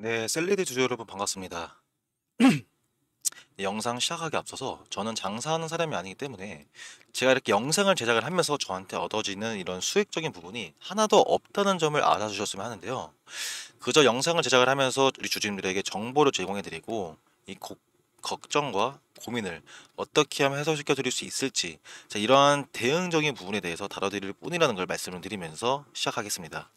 네, 셀리드 주주 여러분 반갑습니다. 영상 시작하기 앞서서 저는 장사하는 사람이 아니기 때문에 제가 이렇게 영상을 제작을 하면서 저한테 얻어지는 이런 수익적인 부분이 하나도 없다는 점을 알아주셨으면 하는데요. 그저 영상을 제작을 하면서 우리 주주님들에게 정보를 제공해드리고 이 고, 걱정과 고민을 어떻게 하면 해소시켜 드릴 수 있을지 자, 이러한 대응적인 부분에 대해서 다뤄드릴 뿐이라는 걸 말씀을 드리면서 시작하겠습니다.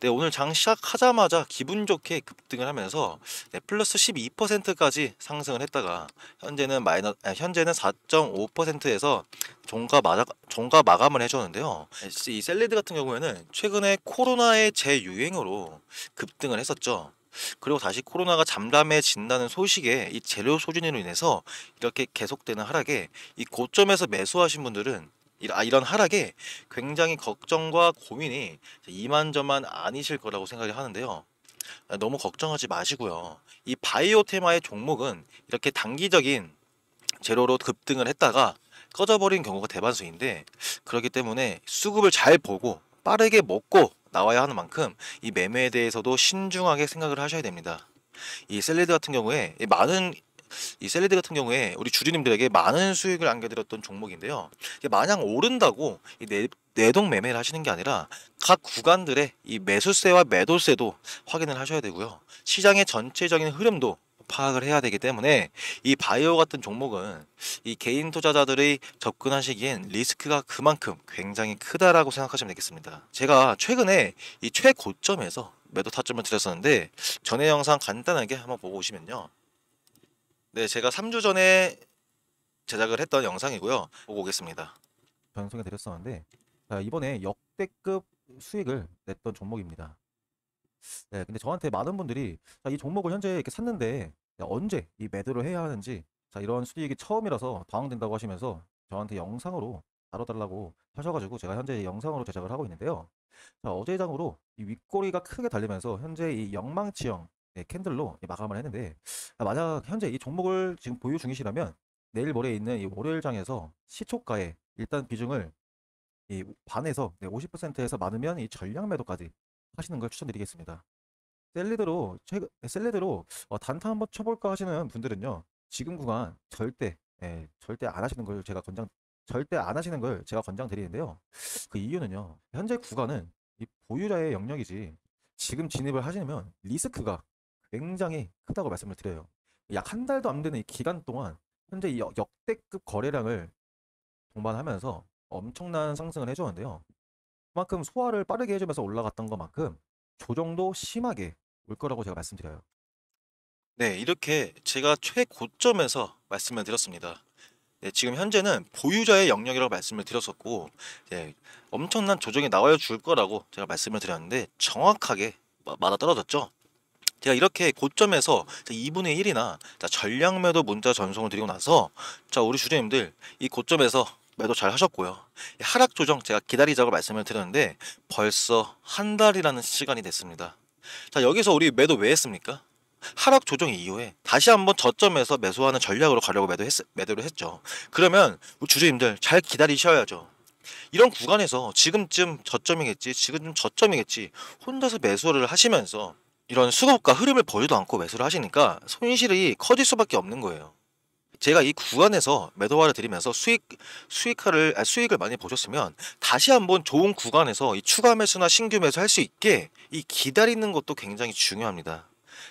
네, 오늘 장 시작하자마자 기분 좋게 급등을 하면서 네, 플러스 12%까지 상승을 했다가 현재는 마이너 아 현재는 4.5%에서 종가 마자, 종가 마감을 해줬는데요. 네, 이 셀리드 같은 경우에는 최근에 코로나의 재유행으로 급등을 했었죠. 그리고 다시 코로나가 잠잠해진다는 소식에 이 재료 소진으로 인해서 이렇게 계속되는 하락에 이 고점에서 매수하신 분들은 아, 이런 하락에 굉장히 걱정과 고민이 이만저만 아니실 거라고 생각을 하는데요. 아, 너무 걱정하지 마시고요. 이 바이오 테마의 종목은 이렇게 단기적인 재료로 급등을 했다가 꺼져버린 경우가 대반수인데 그렇기 때문에 수급을 잘 보고 빠르게 먹고 나와야 하는 만큼 이 매매에 대해서도 신중하게 생각을 하셔야 됩니다. 이샐러드 같은 경우에 많은 이 셀리드 같은 경우에 우리 주주님들에게 많은 수익을 안겨드렸던 종목인데요. 마냥 오른다고 이 내, 내동 매매를 하시는 게 아니라 각 구간들의 이 매수세와 매도세도 확인을 하셔야 되고요. 시장의 전체적인 흐름도 파악을 해야 되기 때문에 이 바이오 같은 종목은 이 개인 투자자들이 접근하시기엔 리스크가 그만큼 굉장히 크다라고 생각하시면 되겠습니다. 제가 최근에 이 최고점에서 매도 타점을 드렸었는데 전에 영상 간단하게 한번 보고 오시면요. 네, 제가 3주 전에 제작을 했던 영상이고요. 보고 오겠습니다. 방송에 드렸었는데 자, 이번에 역대급 수익을 냈던 종목입니다. 네, 근데 저한테 많은 분들이 자, 이 종목을 현재 이렇게 샀는데 언제 이 매도를 해야 하는지 자, 이런 수익이 처음이라서 당황된다고 하시면서 저한테 영상으로 다뤄달라고 하셔가지고 제가 현재 영상으로 제작을 하고 있는데요. 자, 어제 장으로 이 윗꼬리가 크게 달리면서 현재 이 영망치형 네, 캔들로 마감을 했는데 아, 만약 현재 이 종목을 지금 보유 중이시라면 내일 모레 있는 이 월요일장에서 시초가에 일단 비중을 이 반에서 네, 50%에서 많으면 이 전량 매도까지 하시는 걸 추천드리겠습니다. 셀리드로 최근 셀리드로 네, 어, 단타 한번 쳐볼까 하시는 분들은요 지금 구간 절대 예, 절대 안 하시는 걸 제가 권장 절대 안 하시는 걸 제가 권장드리는데요 그 이유는요 현재 구간은 이 보유자의 영역이지 지금 진입을 하시면 리스크가 굉장히 크다고 말씀을 드려요. 약 한 달도 안 되는 이 기간 동안 현재 역대급 거래량을 동반하면서 엄청난 상승을 해주는데요. 었 그만큼 소화를 빠르게 해주면서 올라갔던 것만큼 조정도 심하게 올 거라고 제가 말씀드려요. 네, 이렇게 제가 최고점에서 말씀을 드렸습니다. 네, 지금 현재는 보유자의 영역이라고 말씀을 드렸었고 네, 엄청난 조정이 나와줄 거라고 제가 말씀을 드렸는데 정확하게 맞아 떨어졌죠. 제가 이렇게 고점에서 2분의 1이나 전량 매도 문자 전송을 드리고 나서 자 우리 주주님들 이 고점에서 매도 잘 하셨고요. 하락 조정 제가 기다리자고 말씀을 드렸는데 벌써 한 달이라는 시간이 됐습니다. 자 여기서 우리 매도 왜 했습니까? 하락 조정 이후에 다시 한번 저점에서 매수하는 전략으로 가려고 매도 했, 매도를 했죠. 그러면 우리 주주님들 잘 기다리셔야죠. 이런 구간에서 지금쯤 저점이겠지, 지금쯤 저점이겠지 혼자서 매수를 하시면서 이런 수급과 흐름을 보지도 않고 매수를 하시니까 손실이 커질 수밖에 없는 거예요. 제가 이 구간에서 매도화를 드리면서 수익 수익화를 아, 수익을 많이 보셨으면 다시 한번 좋은 구간에서 이 추가 매수나 신규 매수 할 수 있게 이 기다리는 것도 굉장히 중요합니다.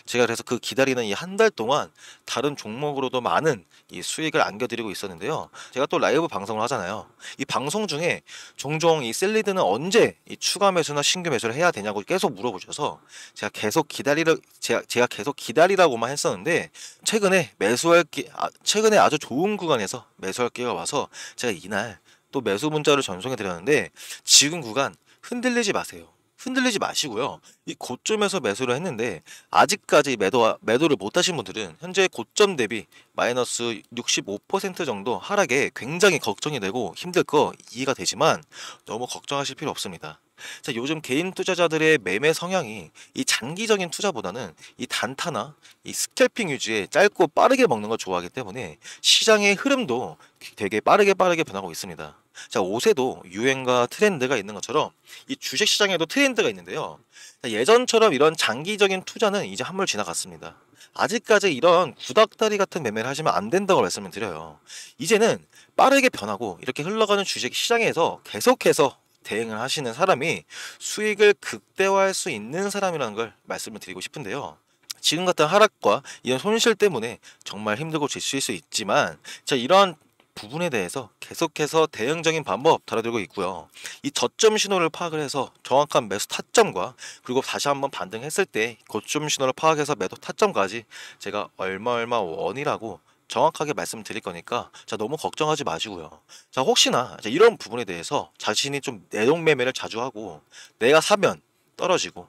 제가 그래서 그 기다리는 이 한 달 동안 다른 종목으로도 많은 이 수익을 안겨드리고 있었는데요. 제가 또 라이브 방송을 하잖아요. 이 방송 중에 종종 이 셀리드는 언제 이 추가 매수나 신규 매수를 해야 되냐고 계속 물어보셔서 제가 계속 기다리라 제가, 제가 계속 기다리라고만 했었는데 최근에 매수할 기 아, 최근에 아주 좋은 구간에서 매수할 기회가 와서 제가 이날 또 매수 문자를 전송해 드렸는데 지금 구간 흔들리지 마세요. 흔들리지 마시고요. 이 고점에서 매수를 했는데 아직까지 매도 매도를 못 하신 분들은 현재 고점 대비 마이너스 65% 정도 하락에 굉장히 걱정이 되고 힘들 거 이해가 되지만 너무 걱정하실 필요 없습니다. 자, 요즘 개인 투자자들의 매매 성향이 이 장기적인 투자보다는 이 단타나 이 스캘핑 위주의 짧고 빠르게 먹는 걸 좋아하기 때문에 시장의 흐름도 되게 빠르게 빠르게 변하고 있습니다. 자, 옷에도 유행과 트렌드가 있는 것처럼 이 주식 시장에도 트렌드가 있는데요. 예전처럼 이런 장기적인 투자는 이제 한물 지나갔습니다. 아직까지 이런 구닥다리 같은 매매를 하시면 안 된다고 말씀을 드려요. 이제는 빠르게 변하고 이렇게 흘러가는 주식 시장에서 계속해서 대응을 하시는 사람이 수익을 극대화할 수 있는 사람이라는 걸 말씀을 드리고 싶은데요. 지금 같은 하락과 이런 손실 때문에 정말 힘들고 지칠 수 있지만 자 이런 부분에 대해서 계속해서 대응적인 방법 달아들고 있고요. 이 저점 신호를 파악을 해서 정확한 매수 타점과 그리고 다시 한번 반등했을 때 고점 신호를 파악해서 매도 타점까지 제가 얼마 얼마 원이라고 정확하게 말씀드릴 거니까 자 너무 걱정하지 마시고요. 자 혹시나 자, 이런 부분에 대해서 자신이 좀 내동매매를 자주 하고 내가 사면 떨어지고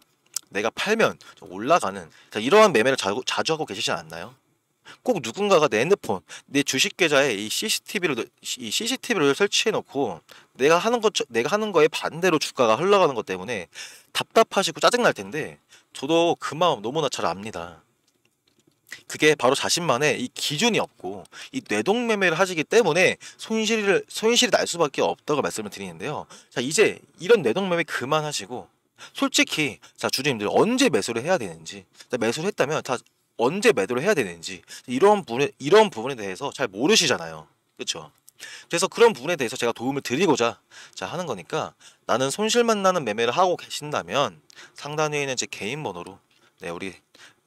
내가 팔면 올라가는 자, 이러한 매매를 자, 자주 하고 계시지 않나요? 꼭 누군가가 내 핸드폰, 내 주식 계좌에 이 CCTV를 이 CCTV를 설치해 놓고 내가 하는 것 내가 하는 거에 반대로 주가가 흘러가는 것 때문에 답답하시고 짜증 날 텐데 저도 그 마음 너무나 잘 압니다. 그게 바로 자신만의 이 기준이 없고 이 뇌동매매를 하시기 때문에 손실을 손실이 날 수밖에 없다고 말씀을 드리는데요. 자 이제 이런 뇌동매매 그만하시고 솔직히 자 주주님들 언제 매수를 해야 되는지 자, 매수를 했다면 자 언제 매도를 해야 되는지 이런 부분에 이런 부분에 대해서 잘 모르시잖아요. 그렇죠? 그래서 그런 부분에 대해서 제가 도움을 드리고자 자 하는 거니까 나는 손실만 나는 매매를 하고 계신다면 상단 에 있는 제 개인 번호로 네 우리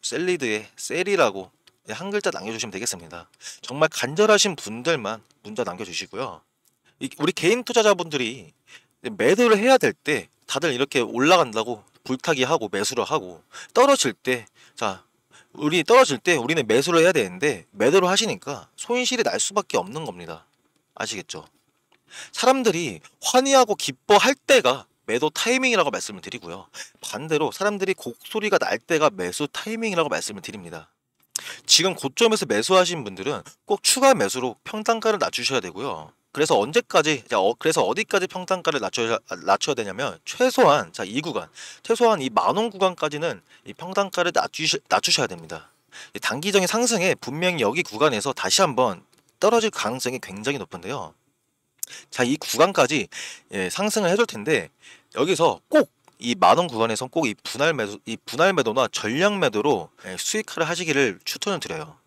셀리드의 셀이라고 네, 한 글자 남겨주시면 되겠습니다. 정말 간절하신 분들만 문자 남겨주시고요. 우리 개인 투자자분들이 네, 매도를 해야 될 때 다들 이렇게 올라간다고 불타기 하고 매수를 하고 떨어질 때자 우리 떨어질 때 우리는 매수를 해야 되는데 매도를 하시니까 손실이 날 수밖에 없는 겁니다. 아시겠죠? 사람들이 환희하고 기뻐할 때가 매도 타이밍이라고 말씀을 드리고요. 반대로 사람들이 곡소리가 날 때가 매수 타이밍이라고 말씀을 드립니다. 지금 고점에서 매수하신 분들은 꼭 추가 매수로 평단가를 낮추셔야 되고요. 그래서 언제까지 자, 어, 그래서 어디까지 평단가를 낮춰야 낮춰야 되냐면 최소한 자 이 구간 최소한 이 만원 구간까지는 이 평단가를 낮추셔, 낮추셔야 됩니다. 단기적인 상승에 분명히 여기 구간에서 다시 한번 떨어질 가능성이 굉장히 높은데요. 자, 이 구간까지 예, 상승을 해줄 텐데 여기서 꼭 이 만원 구간에서 꼭 이 분할 매도, 이 분할 매도나 전량 매도로 예, 수익화를 하시기를 추천을 드려요.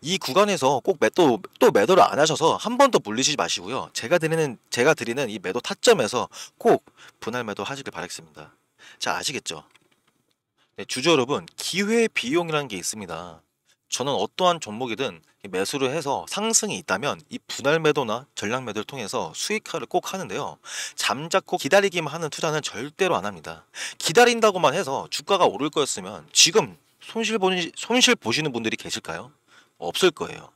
이 구간에서 꼭 매도 또 매도를 안 하셔서 한 번 더 물리시지 마시고요. 제가 드리는 제가 드리는 이 매도 타점에서 꼭 분할 매도 하시길 바라겠습니다. 자 아시겠죠? 네, 주주 여러분 기회 비용이라는 게 있습니다. 저는 어떠한 종목이든 매수를 해서 상승이 있다면 이 분할 매도나 전략 매도를 통해서 수익화를 꼭 하는데요. 잠자코 기다리기만 하는 투자는 절대로 안 합니다. 기다린다고만 해서 주가가 오를 거였으면 지금 손실 보시, 손실 보시는 분들이 계실까요? 없을 거예요.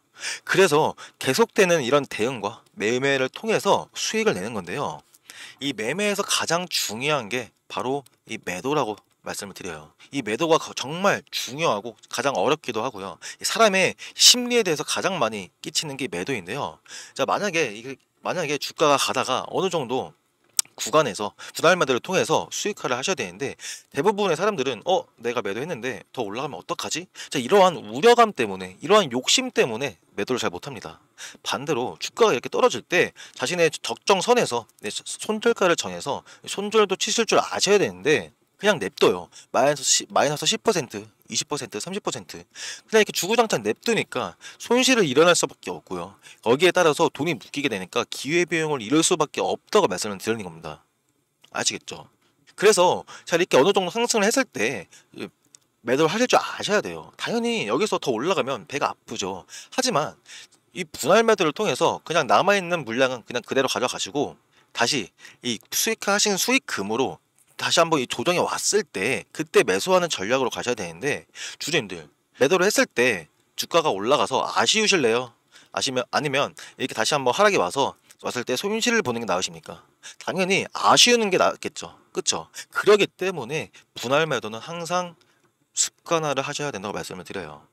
그래서 계속되는 이런 대응과 매매를 통해서 수익을 내는 건데요. 이 매매에서 가장 중요한 게 바로 이 매도라고 말씀을 드려요. 이 매도가 정말 중요하고 가장 어렵기도 하고요. 사람의 심리에 대해서 가장 많이 끼치는 게 매도인데요. 자, 만약에 이게 만약에 주가가 가다가 어느 정도 구간에서 분할 마다를 통해서 수익화를 하셔야 되는데 대부분의 사람들은 어 내가 매도했는데 더 올라가면 어떡하지? 자 이러한 우려감 때문에 이러한 욕심 때문에 매도를 잘 못합니다. 반대로 주가가 이렇게 떨어질 때 자신의 적정선에서 손절가를 정해서 손절도 치실 줄 아셔야 되는데 그냥 냅둬요. 마이너스 10, 마이너스 10% 20%, 30% 그냥 이렇게 주구장창 냅두니까 손실을 일어날 수밖에 없고요. 거기에 따라서 돈이 묶이게 되니까 기회비용을 잃을 수밖에 없다고 말씀을 드리는 겁니다. 아시겠죠? 그래서 자 이렇게 어느 정도 상승을 했을 때 매도를 하실 줄 아셔야 돼요. 당연히 여기서 더 올라가면 배가 아프죠. 하지만 이 분할 매도를 통해서 그냥 남아있는 물량은 그냥 그대로 가져가시고 다시 이 수익화 하신 수익금으로 다시 한번 이 조정이 왔을 때 그때 매수하는 전략으로 가셔야 되는데 주주님들 매도를 했을 때 주가가 올라가서 아쉬우실래요? 아시면 아니면 이렇게 다시 한번 하락이 와서 왔을 때 손실을 보는 게 나으십니까? 당연히 아쉬우는 게 낫겠죠. 그렇죠? 그러기 때문에 분할 매도는 항상 습관화를 하셔야 된다고 말씀을 드려요.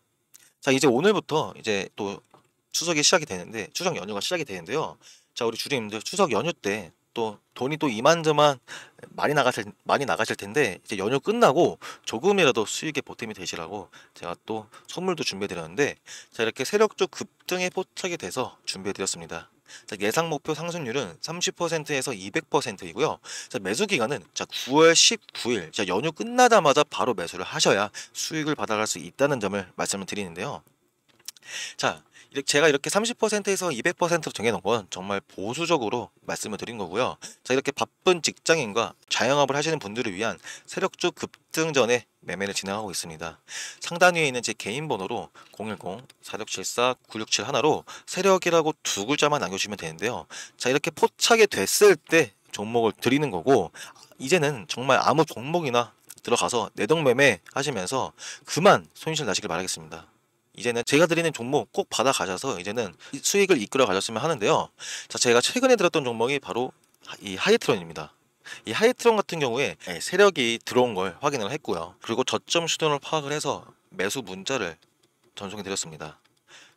자, 이제 오늘부터 이제 또 추석이 시작이 되는데 추석 연휴가 시작이 되는데요. 자, 우리 주주님들 추석 연휴 때또 돈이 또 이만저만 많이 나가실 많이 나가실 텐데 이제 연휴 끝나고 조금이라도 수익에 보탬이 되시라고 제가 또 선물도 준비해 드렸는데 자 이렇게 세력주 급등에 포착이 돼서 준비해 드렸습니다. 자, 예상 목표 상승률은 30%에서 200%이고요. 자, 매수 기간은 자, 9월 19일 자, 연휴 끝나자마자 바로 매수를 하셔야 수익을 받아갈 수 있다는 점을 말씀을 드리는데요. 자, 제가 이렇게 30%에서 200%로 정해놓은 건 정말 보수적으로 말씀을 드린 거고요. 자 이렇게 바쁜 직장인과 자영업을 하시는 분들을 위한 세력주 급등 전에 매매를 진행하고 있습니다. 상단 위에 있는 제 개인 번호로 010-4674-967하나로 세력이라고 두 글자만 남겨주시면 되는데요. 자 이렇게 포착이 됐을 때 종목을 드리는 거고 이제는 정말 아무 종목이나 들어가서 내동매매 하시면서 그만 손실 나시길 바라겠습니다. 이제는 제가 드리는 종목 꼭 받아가셔서 이제는 수익을 이끌어 가셨으면 하는데요. 자, 제가 최근에 들었던 종목이 바로 이 하이트론입니다. 이 하이트론 같은 경우에 예, 세력이 들어온 걸 확인을 했고요. 그리고 저점 수준을 파악을 해서 매수 문자를 전송해 드렸습니다.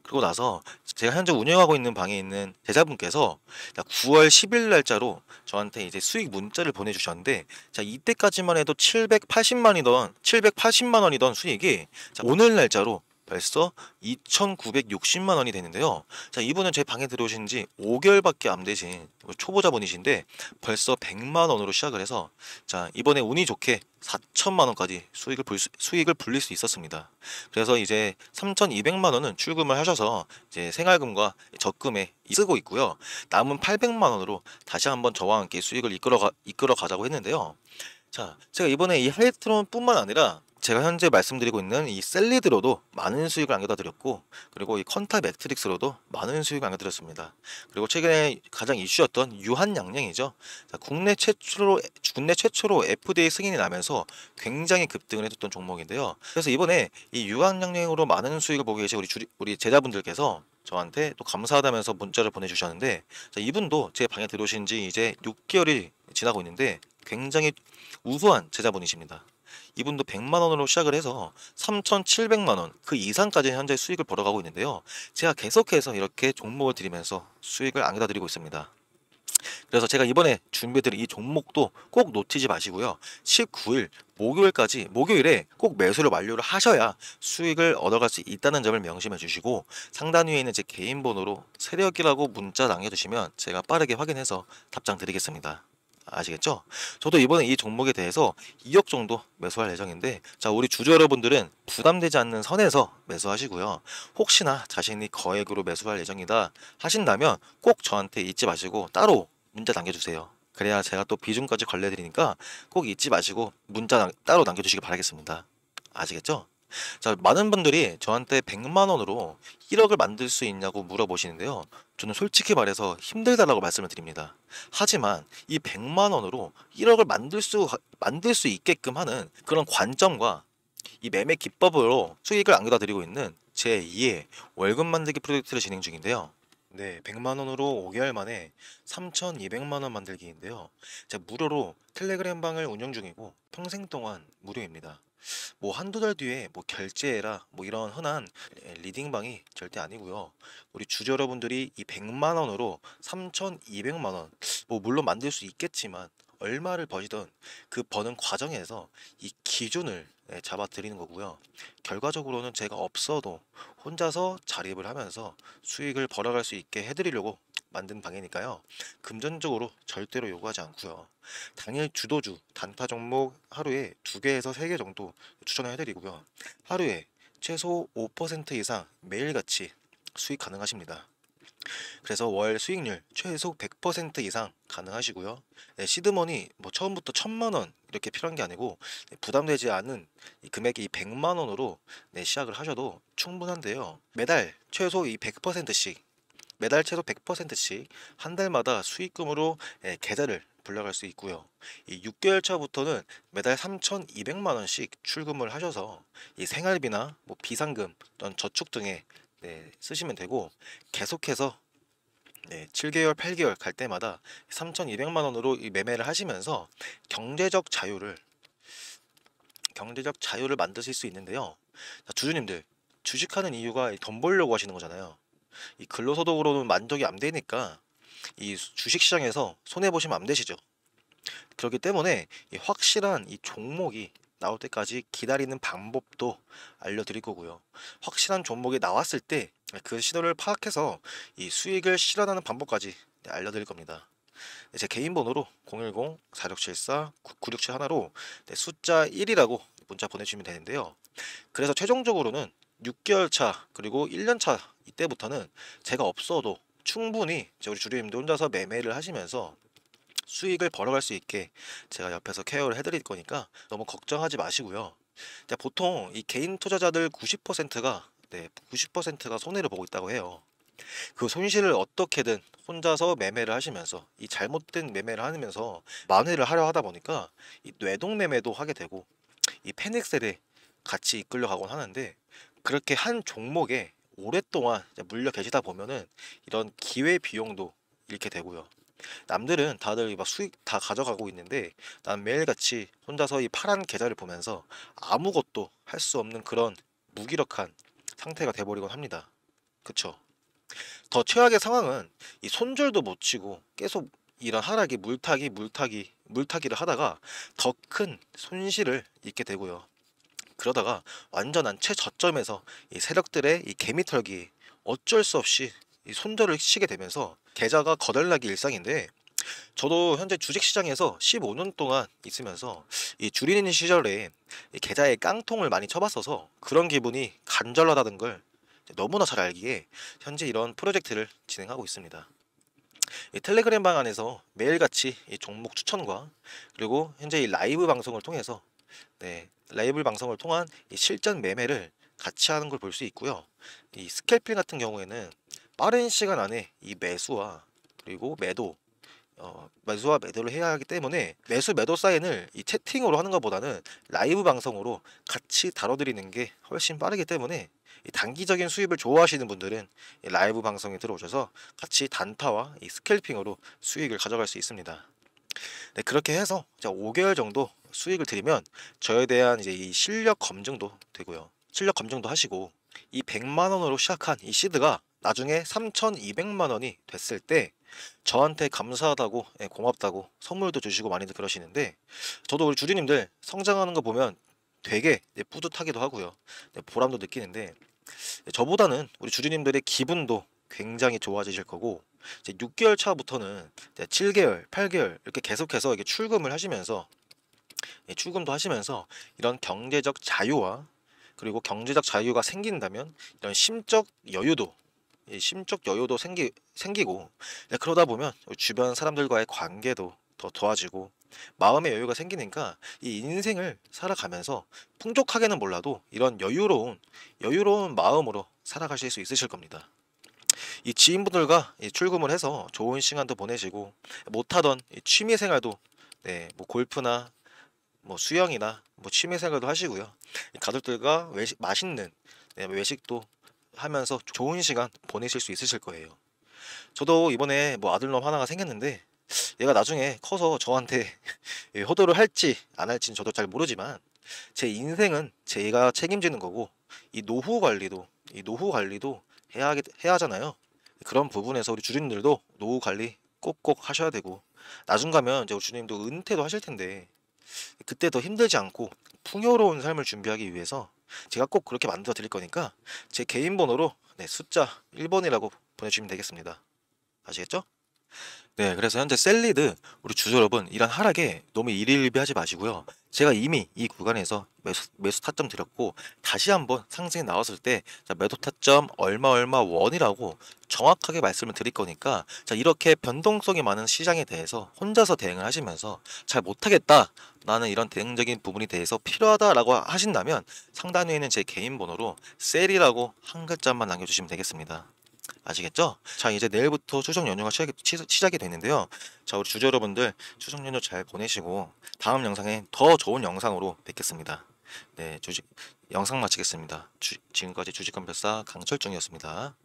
그리고 나서 제가 현재 운영하고 있는 방에 있는 제자분께서 9월 10일 날짜로 저한테 이제 수익 문자를 보내주셨는데 자 이때까지만 해도 780만이던 780만 원이던 수익이 자 오늘 날짜로 벌써 2,960만 원이 되는데요. 자, 이분은 제 방에 들어오신 지 5개월밖에 안 되신 초보자분이신데 벌써 100만 원으로 시작을 해서 자, 이번에 운이 좋게 4천만 원까지 수익을 볼 수익을 불릴 수 있었습니다. 그래서 이제 3,200만 원은 출금을 하셔서 이제 생활금과 적금에 쓰고 있고요. 남은 800만 원으로 다시 한번 저와 함께 수익을 이끌어 가, 이끌어 가자고 했는데요. 자, 제가 이번에 이 헬트론뿐만 아니라 제가 현재 말씀드리고 있는 이 셀리드로도 많은 수익을 안겨다 드렸고 그리고 이 컨타 매트릭스로도 많은 수익을 안겨드렸습니다. 그리고 최근에 가장 이슈였던 유한양행이죠. 국내 최초로 국내 최초로 FDA 승인이 나면서 굉장히 급등을 해줬던 종목인데요. 그래서 이번에 이 유한양행으로 많은 수익을 보게 위해서 우리 주리, 우리 제자분들께서 저한테 또 감사하다면서 문자를 보내주셨는데 이분도 제 방에 들어오신 지 이제 6개월이 지나고 있는데 굉장히 우수한 제자분이십니다. 이분도 100만 원으로 시작을 해서 3,700만 원 그 이상까지 현재 수익을 벌어가고 있는데요. 제가 계속해서 이렇게 종목을 드리면서 수익을 안겨다 드리고 있습니다. 그래서 제가 이번에 준비해드린 이 종목도 꼭 놓치지 마시고요. 19일 목요일까지 목요일에 꼭 매수를 완료를 하셔야 수익을 얻어갈 수 있다는 점을 명심해 주시고 상단 위에 있는 제 개인 번호로 세력이라고 문자 남겨주시면 제가 빠르게 확인해서 답장 드리겠습니다. 아시겠죠? 저도 이번에 이 종목에 대해서 2억 정도 매수할 예정인데 자 우리 주주 여러분들은 부담되지 않는 선에서 매수하시고요. 혹시나 자신이 거액으로 매수할 예정이다 하신다면 꼭 저한테 잊지 마시고 따로 문자 남겨주세요. 그래야 제가 또 비중까지 걸려드리니까 꼭 잊지 마시고 문자 따로 남겨주시기 바라겠습니다. 아시겠죠? 자, 많은 분들이 저한테 100만 원으로 1억을 만들 수 있냐고 물어보시는데요. 저는 솔직히 말해서 힘들다라고 말씀을 드립니다. 하지만 이 100만 원으로 1억을 만들 수 만들 수 있게끔 하는 그런 관점과 이 매매 기법으로 수익을 안겨다 드리고 있는 제2의 월급 만들기 프로젝트를 진행 중인데요. 네, 100만원으로 5개월 만에 3,200만원 만들기인데요. 제가 무료로 텔레그램 방을 운영 중이고 평생 동안 무료입니다. 뭐 한두 달 뒤에 뭐 결제해라 뭐 이런 흔한 리딩방이 절대 아니고요. 우리 주주 여러분들이 이 100만 원으로 3,200만 원 뭐 물론 만들 수 있겠지만 얼마를 버시던 그 버는 과정에서 이 기준을 예, 잡아 드리는 거고요. 결과적으로는 제가 없어도 혼자서 자립을 하면서 수익을 벌어갈 수 있게 해드리려고 만든 방이니까요 금전적으로 절대로 요구하지 않고요. 당일 주도주 단타 종목 하루에 두개에서세 개 정도 추천해 드리고요. 하루에 최소 5% 이상 매일같이 수익 가능하십니다. 그래서 월 수익률 최소 100% 이상 가능하시고요. 네, 시드머니 뭐 처음부터 천만 원 이렇게 필요한 게 아니고 네, 부담되지 않은 이 금액이 100만 원으로 네, 시작을 하셔도 충분한데요. 매달 최소 이 100%씩 매달 최소 100%씩 한 달마다 수익금으로 예, 계좌를 불려갈 수 있고요. 이 6개월 차부터는 매달 3,200만 원씩 출금을 하셔서 이 생활비나 뭐 비상금 또는 저축 등에 네, 쓰시면 되고 계속해서 네, 7개월, 8개월 갈 때마다 3,200만 원으로 이 매매를 하시면서 경제적 자유를 경제적 자유를 만드실 수 있는데요. 자, 주주님들 주식하는 이유가 돈 벌려고 하시는 거잖아요. 이 근로소득으로는 만족이 안 되니까 이 주식시장에서 손해 보시면 안 되시죠. 그렇기 때문에 이 확실한 이 종목이 나올 때까지 기다리는 방법도 알려드릴 거고요. 확실한 종목이 나왔을 때 그 신호를 파악해서 이 수익을 실현하는 방법까지 네, 알려드릴 겁니다. 네, 제 개인 번호로 010-4674-9671로 숫자 1이라고 문자 보내주시면 되는데요. 그래서 최종적으로는 6개월 차 그리고 1년 차 이때부터는 제가 없어도 충분히 우리 주류님도 혼자서 매매를 하시면서 수익을 벌어갈 수 있게 제가 옆에서 케어를 해드릴 거니까 너무 걱정하지 마시고요. 보통 이 개인 투자자들 90%가 네, 90%가 손해를 보고 있다고 해요. 그 손실을 어떻게든 혼자서 매매를 하시면서 이 잘못된 매매를 하면서 만회를 하려 하다 보니까 이 뇌동 매매도 하게 되고 이 패닉셀에 같이 이끌려가곤 하는데 그렇게 한 종목에 오랫동안 물려 계시다 보면은 이런 기회 비용도 잃게 되고요. 남들은 다들 막 수익 다 가져가고 있는데 난 매일같이 혼자서 이 파란 계좌를 보면서 아무것도 할 수 없는 그런 무기력한 상태가 돼버리곤 합니다. 그쵸? 더 최악의 상황은 이 손절도 못 치고 계속 이런 하락이 물타기 물타기 물타기를 하다가 더 큰 손실을 입게 되고요. 그러다가 완전한 최저점에서 이 세력들의 이 개미털기 어쩔 수 없이 이 손절을 치게 되면서 계좌가 거덜나기 일상인데 저도 현재 주식시장에서 15년 동안 있으면서 이 줄이는 시절에 이 계좌에 깡통을 많이 쳐봤어서 그런 기분이 간절하다는 걸 너무나 잘 알기에 현재 이런 프로젝트를 진행하고 있습니다. 이 텔레그램 방 안에서 매일같이 이 종목 추천과 그리고 현재 이 라이브 방송을 통해서 네, 라이브 방송을 통한 실전 매매를 같이 하는 걸 볼 수 있고요. 이 스캘핑 같은 경우에는 빠른 시간 안에 이 매수와 그리고 매도 어, 매수와 매도를 해야 하기 때문에 매수 매도 사인을 이 채팅으로 하는 것보다는 라이브 방송으로 같이 다뤄드리는 게 훨씬 빠르기 때문에 단기적인 수입을 좋아하시는 분들은 라이브 방송에 들어오셔서 같이 단타와 이 스캘핑으로 수익을 가져갈 수 있습니다. 네, 그렇게 해서 5개월 정도 수익을 드리면 저에 대한 이제 이 실력 검증도 되고요. 실력 검증도 하시고 이 100만 원으로 시작한 이 시드가 나중에 3,200만 원이 됐을 때 저한테 감사하다고 예, 고맙다고 선물도 주시고 많이들 그러시는데 저도 우리 주주님들 성장하는 거 보면 되게 뿌듯하기도 하고요. 네, 보람도 느끼는데 예, 저보다는 우리 주주님들의 기분도 굉장히 좋아지실 거고 6개월 차부터는 7개월, 8개월 이렇게 계속해서 이게 출금을 하시면서 예, 출금도 하시면서 이런 경제적 자유와 그리고 경제적 자유가 생긴다면 이런 심적 여유도 심적 여유도 생기, 생기고 네, 그러다 보면 주변 사람들과의 관계도 더 좋아지고 마음의 여유가 생기니까 이 인생을 살아가면서 풍족하게는 몰라도 이런 여유로운 여유로운 마음으로 살아가실 수 있으실 겁니다. 이 지인분들과 출금을 해서 좋은 시간도 보내시고 못하던 취미 생활도 네, 뭐 골프나 뭐 수영이나 뭐 취미생활도 하시고요. 가족들과 외식, 맛있는 네, 외식도 하면서 좋은 시간 보내실 수 있으실 거예요. 저도 이번에 뭐 아들놈 하나가 생겼는데 얘가 나중에 커서 저한테 호도를 할지 안 할지는 저도 잘 모르지만 제 인생은 제가 책임지는 거고 이 노후 관리도 이 노후 관리도 해야 해야 하잖아요. 그런 부분에서 우리 주님들도 노후 관리 꼭꼭 하셔야 되고 나중 가면 이제 우리 주님도 은퇴도 하실 텐데 그때 더 힘들지 않고 풍요로운 삶을 준비하기 위해서 제가 꼭 그렇게 만들어 드릴 거니까 제 개인 번호로 네, 숫자 1번이라고 보내주시면 되겠습니다. 아시겠죠? 네, 그래서 현재 셀리드 우리 주주 여러분 이런 하락에 너무 일일비하지 마시고요. 제가 이미 이 구간에서 매수, 매수 타점 드렸고 다시 한번 상승이 나왔을 때 자, 매도 타점 얼마 얼마 원이라고 정확하게 말씀을 드릴 거니까 자, 이렇게 변동성이 많은 시장에 대해서 혼자서 대응을 하시면서 잘 못하겠다 나는 이런 대응적인 부분에 대해서 필요하다라고 하신다면 상단 위에 있는 제 개인 번호로 셀이라고 한 글자만 남겨주시면 되겠습니다. 아시겠죠? 자 이제 내일부터 추석 연휴가 시작이, 되는데요 자 우리 주주 여러분들 추석 연휴 잘 보내시고 다음 영상에 더 좋은 영상으로 뵙겠습니다 네 주식 영상 마치겠습니다 주, 지금까지 주식감별사 강철중이었습니다